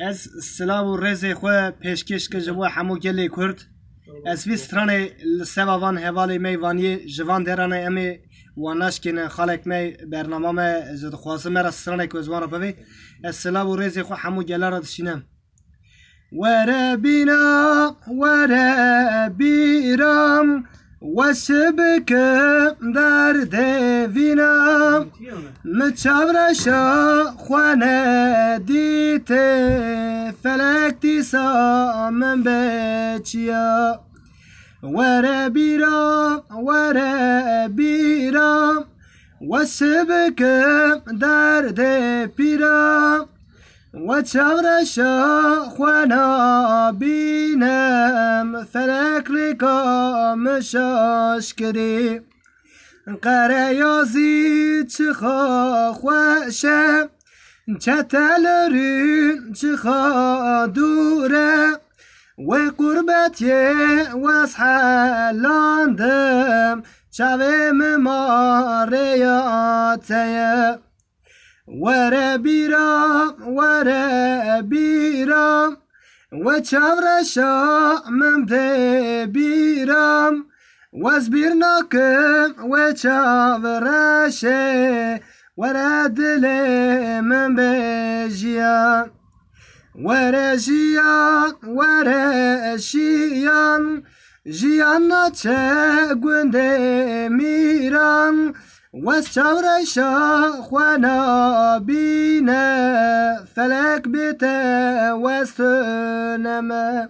از سلام و رز خو پیشکش که جبو همو گلی کرد از وی وان هوا حوال میوانی جوان درانه امی واناش که خالک می برنامه می زد خواستم را ستران که زوان را بوی از سلام و رز خو همو گلی را دشینم وره بینا وره بیرام وشبك در دیوینا مچورشا خوانه ديت فلک تيسا من بيتشيا ورا بيرا ورا بيرا وسبك دار دیوینا و وتشورشا خوانا بینام فلک چه مشاشکری قرا چه چه خواشا تتلرین دوره و وقربتی و لاندم چه مماریاتی Vere biram, vere biram. Ve çavreşa memde biram. Vaz bir nakım ve çavreşe. Vere dile membe jiyan. Vere jiyan, vere jiyan. Jiyan naçe günde miran. واستوريشا خوانا بينا فلك بتا وسنما